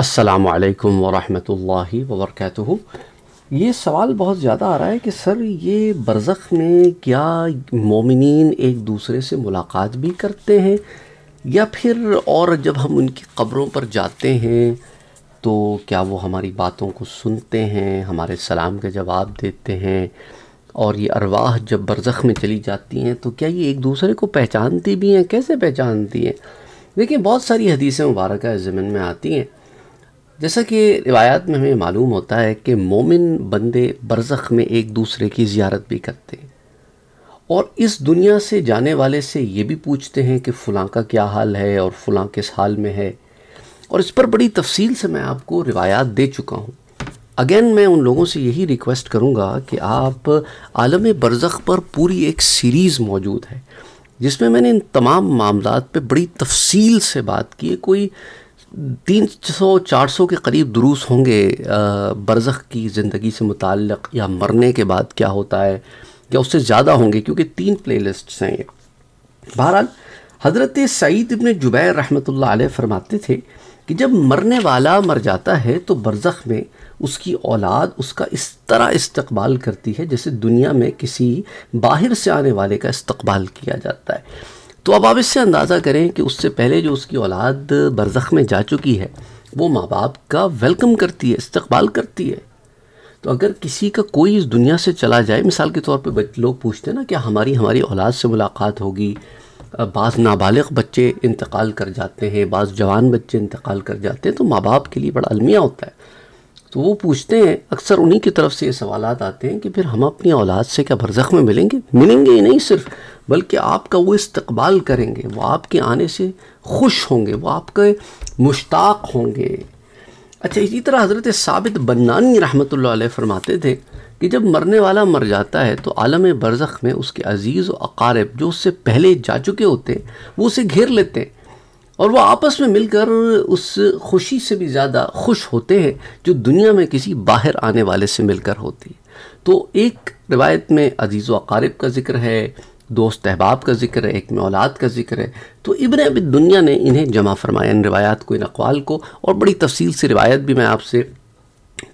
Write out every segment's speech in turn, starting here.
असलकम वरहि वबरक ये सवाल बहुत ज़्यादा आ रहा है कि सर ये बरज़ख़ में क्या मोमिन एक दूसरे से मुलाकात भी करते हैं या फिर और जब हम उनकी क़ब्रों पर जाते हैं तो क्या वो हमारी बातों को सुनते हैं हमारे सलाम के जवाब देते हैं और ये अरवाह जब बरज़ख़ में चली जाती हैं तो क्या ये एक दूसरे को पहचानती भी हैं कैसे पहचानती हैं देखिए बहुत सारी हदीसें मुबारक ज़मीन में आती हैं जैसा कि रिवायात में हमें मालूम होता है कि मोमिन बंदे बरसख में एक दूसरे की ज़ियारत भी करते हैं और इस दुनिया से जाने वाले से ये भी पूछते हैं कि फ़लाँ का क्या हाल है और फ़लाँ किस हाल में है और इस पर बड़ी तफसील से मैं आपको रिवायात दे चुका हूँ अगेन मैं उन लोगों से यही रिक्वेस्ट करूँगा कि आप आलम बरसख पर पूरी एक सीरीज़ मौजूद है जिसमें मैंने इन तमाम मामला पर बड़ी तफसील से बात की कोई तीन सौ चार सौ के करीब दुरूस होंगे बरज़ की ज़िंदगी से मुतक़ या मरने के बाद क्या होता है या उससे ज़्यादा होंगे क्योंकि तीन प्ले लिस्ट हैं ये बहरहाल हज़रत सईद इबन जुबैर रहमत फरमाते थे कि जब मरने वाला मर जाता है तो बरज़ख़ में उसकी औलाद उसका इस तरह इस्तबाल करती है जैसे दुनिया में किसी बाहर से आने वाले का इस्तबाल किया जाता है तो अब आप इससे अंदाज़ा करें कि उससे पहले जो उसकी औलाद बरज़ख में जा चुकी है वो माँ बाप का वेलकम करती है इस्तबाल करती है तो अगर किसी का कोई इस दुनिया से चला जाए मिसाल के तौर पर लोग पूछते हैं ना कि हमारी हमारी औलाद से मुलाकात होगी बाज़ नाबालिग बच्चे इंतकाल कर जाते हैं बाज़ जवान बच्चे इंतकाल कर जाते हैं तो माँ बाप के लिए बड़ा अलमिया होता है तो वो पूछते हैं अक्सर उन्हीं की तरफ से ये सवाल आते हैं कि फिर हम अपनी औलाद से क्या बरज़ख में मिलेंगे मिलेंगे ही नहीं सिर्फ बल्कि आपका वो इस्तकबाल करेंगे वो आपके आने से खुश होंगे वो आपके मुश्ताक होंगे अच्छा इसी तरह हज़रत साबित बन्नानी रहमत फरमाते थे कि जब मरने वाला मर जाता है तो आलम बरज़ में उसके अज़ीज़ व अकारब जो उससे पहले जा चुके होते हैं वो उसे घेर लेते हैं और वह आपस में मिलकर उस खुशी से भी ज़्यादा खुश होते हैं जो दुनिया में किसी बाहर आने वाले से मिलकर होती है तो एक रिवायत में अजीज़ व अकारब का जिक्र है दोस्त अहबाब का जिक्र है एक में औलाद का जिक्र है तो इबन अब दुनिया ने इन्हें जमा फरमाया इन रवायात को इन अकवाल को और बड़ी तफसील से रवायत भी मैं आपसे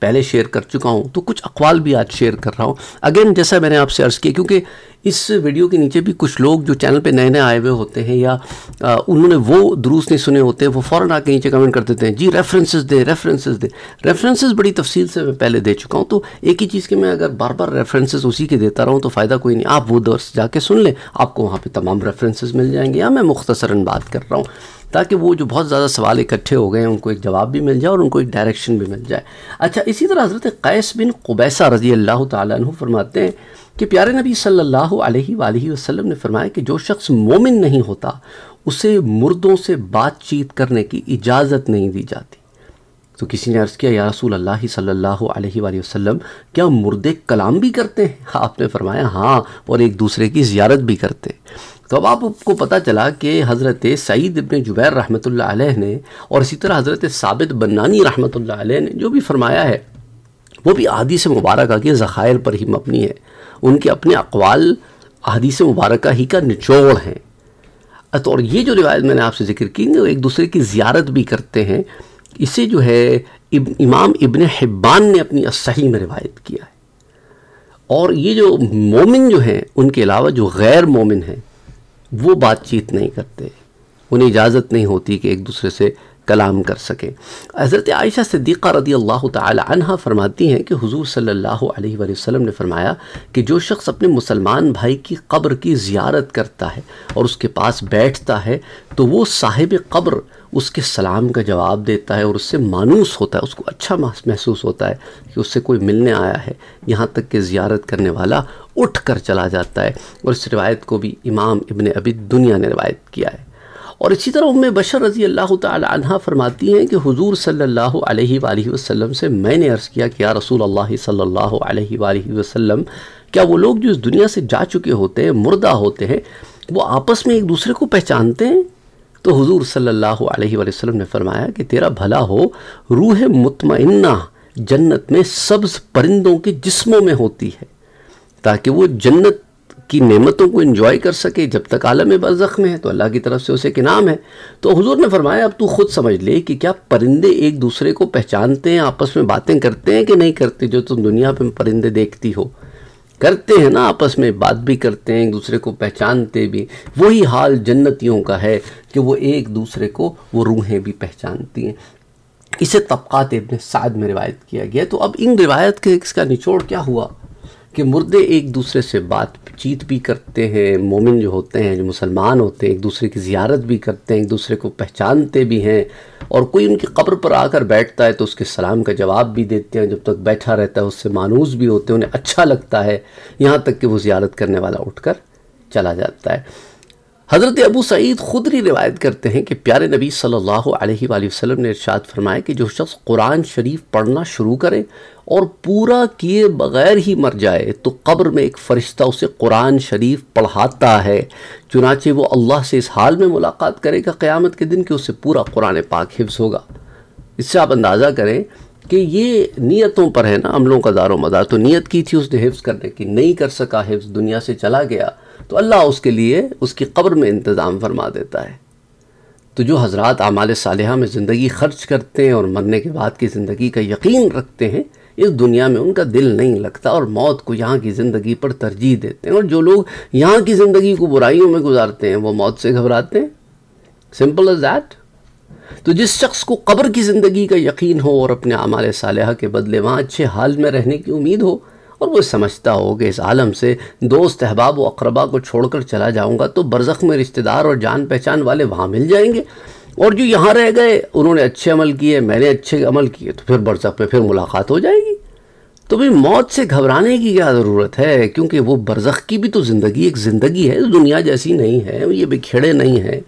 पहले शेयर कर चुका हूँ तो कुछ अकवाल भी आज शेयर कर रहा हूँ अगेन जैसा मैंने आपसे अर्ज़ किया क्योंकि इस वीडियो के नीचे भी कुछ लोग जो चैनल पे नए नए आए हुए होते हैं या आ, उन्होंने वो दुरुस्त नहीं सुने होते हैं वो फ़ौरन आके नीचे कमेंट कर देते हैं जी रेफरेंसेस दें रेफरेंसेस दें रेफरेंसेस बड़ी तफसील से मैं पहले दे चुका हूँ तो एक ही चीज़ के मैं अगर बार बार रेफरेंसेज उसी के देता रहूँ तो फ़ायदा कोई नहीं आप वो दर्स जाके सुन लें आपको वहाँ पर तमाम रेफरेंसेज मिल जाएंगे या मैं मुख्तसरा बात कर रहा हूँ ताकि वो जो बहुत ज़्यादा सवाल इकट्ठे हो गए हैं उनको एक जवाब भी मिल जाए और उनको एक डायरेक्शन भी मिल जाए अच्छा इसी तरह हज़रत कैस बिन कुबैसा रजी अल्लाह तु फरमाते हैं कि प्यारे नबी सल्लल्लाहु अलैहि वसल्लम ने फरमाया कि जो शख्स मोमिन नहीं होता उसे मुर्दों से बातचीत करने की इजाज़त नहीं दी जाती तो किसी ने अर्ज़ किया या रसूल अल्लाह सल्लल्लाहु अलैहि वसल्लम क्या मुर्दे कलाम भी करते हैं आपने फरमाया हाँ और एक दूसरे की ज़्यारत भी करते हैं तो अब आपको पता चला कि हज़रत सईद इबन जुबैर रहमत ने और इसी तरह हज़रत साबित बन्नानी रहमत ने जो भी फरमाया है वो भी अदीस मुबारक के ज़ख़ायर पर ही मबनी है उनके अपने अकवाल अदीस मुबारक ही का निचोड़ हैं तो और ये जो रिवायत मैंने आपसे जिक्र की एक दूसरे की ज़ियारत भी करते हैं इसे जो है इब, इमाम इबन हिब्बान ने अपनी असही में रिवायत किया है और ये जो मोमिन जो हैं उनके अलावा जो गैर मोमिन हैं वो बातचीत नहीं करते उन्हें इजाज़त नहीं होती कि एक दूसरे से कलाम कर सके हज़रत आयशा सिद्दीक़ा रदी अल्लाह तह फरमाती हैं कि हुजूर सल्लल्लाहु अलैहि वसल्लम ने फरमाया कि जो शख्स अपने मुसलमान भाई की कब्र की ज़ियारत करता है और उसके पास बैठता है तो वो साहिब कब्र उसके सलाम का जवाब देता है और उससे मानूस होता है उसको अच्छा महसूस होता है कि उससे कोई मिलने आया है यहाँ तक कि ज़ियारत करने वाला उठ कर चला जाता है और इस रिवायत को भी इमाम इबन अबी दुनिया ने रिवायत किया है और इसी तरह उम बशर रज़ी अल्लाह तहा फरमाती हैं कि हुजूर सल्लल्लाहु अलैहि वसल्लम से मैंने अर्ज़ किया कि या रसूल अल्लाह सल्लल्लाहु अलैहि वसल्लम क्या वो लोग जो इस दुनिया से जा चुके होते हैं मुर्दा होते हैं वो आपस में एक दूसरे को पहचानते हैं तो हजूर सल्ला अलैहि ने फरमाया कि तेरा भला हो रूह मुतमना जन्नत में सब्ज़ परिंदों के जिस्मों में होती है ताकि वो जन्नत की नेमतों को इन्जॉय कर सके जब तक आलम बरज़ख में है तो अल्लाह की तरफ से उसे नाम है तो हजूर ने फरमाया अब तू खुद समझ ले कि क्या परिंदे एक दूसरे को पहचानते हैं आपस में बातें करते हैं कि नहीं करते जो तुम दुनिया में परिंदे देखती हो करते हैं ना आपस में बात भी करते हैं एक दूसरे को पहचानते भी वही हाल जन्नतियों का है कि वो एक दूसरे को वो रूहें भी पहचानती हैं इसे तबक़ात इबन साद में रिवायत किया गया तो अब इन रिवायत के इसका निचोड़ क्या हुआ कि मुर्दे एक दूसरे से बातचीत भी करते हैं मोमिन जो होते हैं जो मुसलमान होते हैं एक दूसरे की जियारत भी करते हैं एक दूसरे को पहचानते भी हैं और कोई उनकी कब्र पर आकर बैठता है तो उसके सलाम का जवाब भी देते हैं जब तक बैठा रहता है उससे मानूस भी होते हैं उन्हें अच्छा लगता है यहाँ तक कि वो जियारत करने वाला उठ चला जाता है हज़रत अबू सईद खुदरी रिवायत करते हैं कि प्यारे नबी सल्लल्लाहु अलैहि वसल्लम ने इरशाद फरमाया कि जो शख्स कुरान शरीफ पढ़ना शुरू करे और पूरा किए बग़ैर ही मर जाए तो कब्र में एक फ़रिश्ता उसे कुरान शरीफ पढ़ाता है चुनाचे वो अल्लाह से इस हाल में मुलाकात करेगा क़्यामत के दिन कि उसे पूरा कुरान पाक हिफ्स होगा इससे आप अंदाज़ा करें कि ये नीयतों पर है ना अमलों का दारो मदार तो नीयत की थी उसने हिफ्ज़ करने की नहीं कर सका हिफ्ज़ दुनिया से चला गया तो अल्लाह उसके लिए उसकी कब्र में इंतज़ाम फरमा देता है तो जो हजरत आमाल साल में ज़िंदगी खर्च करते हैं और मरने के बाद की ज़िंदगी का यकीन रखते हैं इस दुनिया में उनका दिल नहीं लगता और मौत को यहाँ की ज़िंदगी पर तरजीह देते हैं और जो लोग यहाँ की ज़िंदगी को बुराइयों में गुजारते हैं वो मौत से घबराते हैं सिंपल इज़ दैट तो जिस शख्स को कब्र की ज़िंदगी का यकीन हो और अपने आमाल साल के बदले वहाँ अच्छे हाल में रहने की उम्मीद हो और वो समझता हो कि इस आलम से दोस्त अहबाब व अकरबा को छोड़कर चला जाऊँगा तो बरज़ में रिश्तेदार और जान पहचान वाले वहाँ मिल जाएंगे और जो यहाँ रह गए उन्होंने अच्छे अमल किए मैंने अच्छे अमल किए तो फिर बरसक में फिर मुलाकात हो जाएगी तो भाई मौत से घबराने की क्या ज़रूरत है क्योंकि वो बरसख की भी तो ज़िंदगी एक ज़िंदगी है दुनिया जैसी नहीं है ये बिखेड़े नहीं हैं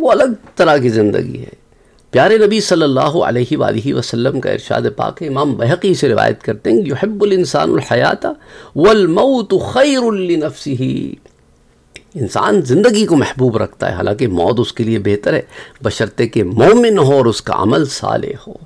वो अलग तरह की ज़िंदगी है प्यारे नबी सल्लल्लाहु अलैहि वसल्लम का इरशाद पाक इमाम बहकी से रिवायत करते हैं युहबुलसानहयाता वलमऊत ही इंसान ज़िंदगी को महबूब रखता है हालांकि मौत उसके लिए बेहतर है बशर्ते कि मोमिन हो और उसका अमल साले हो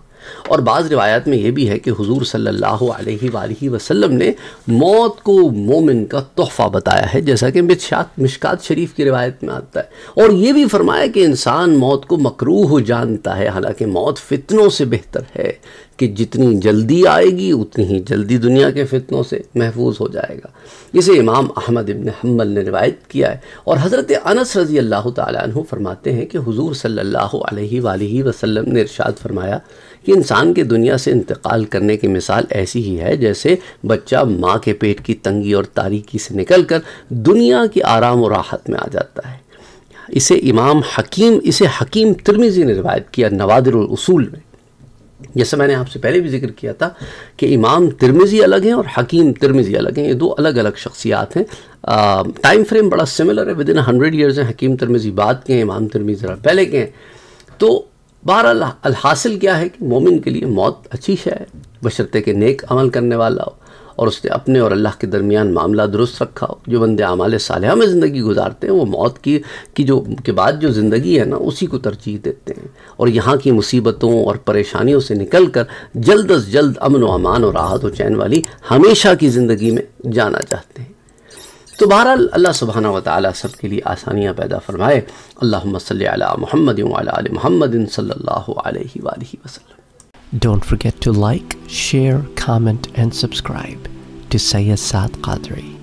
और बाज़ रिवायात में यह भी है कि हुजूर सल्लल्लाहु अलैहि वसल्लम ने मौत को मोमिन का तोहफ़ा बताया है जैसा कि मिशात मिशकात शरीफ की रिवायत में आता है और ये भी फरमाया कि इंसान मौत को मकरूह जानता है हालांकि मौत फ़ितनों से बेहतर है कि जितनी जल्दी आएगी उतनी ही जल्दी दुनिया के फितनों से महफूज हो जाएगा इसे इमाम अहमद इबन हम्बल ने रिवायत किया है और हज़रत अनस रज़ी अल्लाह तु फरमाते हैं कि हुजूर सल्लल्लाहु अलैहि वसल्लम ने इरशाद फरमाया कि इंसान के दुनिया से इंतकाल करने की मिसाल ऐसी ही है जैसे बच्चा माँ के पेट की तंगी और तारीकी से निकल कर दुनिया की आराम और राहत में आ जाता है इसे इमाम हकीम इसे हकीम तिरमिज़ी ने रिवायत किया नवादरसूल में जैसे मैंने आपसे पहले भी जिक्र किया था कि इमाम तिरमिज़ी अलग हैं और हकीम तिरमिज़ी अलग हैं ये दो अलग अलग शख्सियात हैं टाइम फ्रेम बड़ा सिमिलर है विद इन हंड्रेड ईयर्स हैं हकीम तिरमिज़ी बाद के हैं इमाम तिरमिज़ी पहले के हैं तो बहर अलहासिल क्या है कि मोमिन के लिए मौत अच्छी शय है बशर्ते के नेक अमल करने वाला हो और उसने अपने और अल्लाह के दरमियान मामला दुरुस्त रखा हो जो बंदे आमाल सालह में ज़िंदगी गुजारते हैं वो मौत की की जो के बाद जो ज़िंदगी है ना उसी को तरजीह देते हैं और यहाँ की मुसीबतों और परेशानियों से निकल कर जल्द अज जल्द अमन व अमान और राहत व चैन वाली हमेशा की ज़िंदगी में जाना चाहते हैं तो बहरहाल अल्लाह सुबहाना वाली सब के लिए आसानियाँ पैदा फरमाए अल्लाह सल महमद वाल महमद सल्ला वसलम Don't forget to like, share, comment and subscribe to Sayyid Saad Qadri.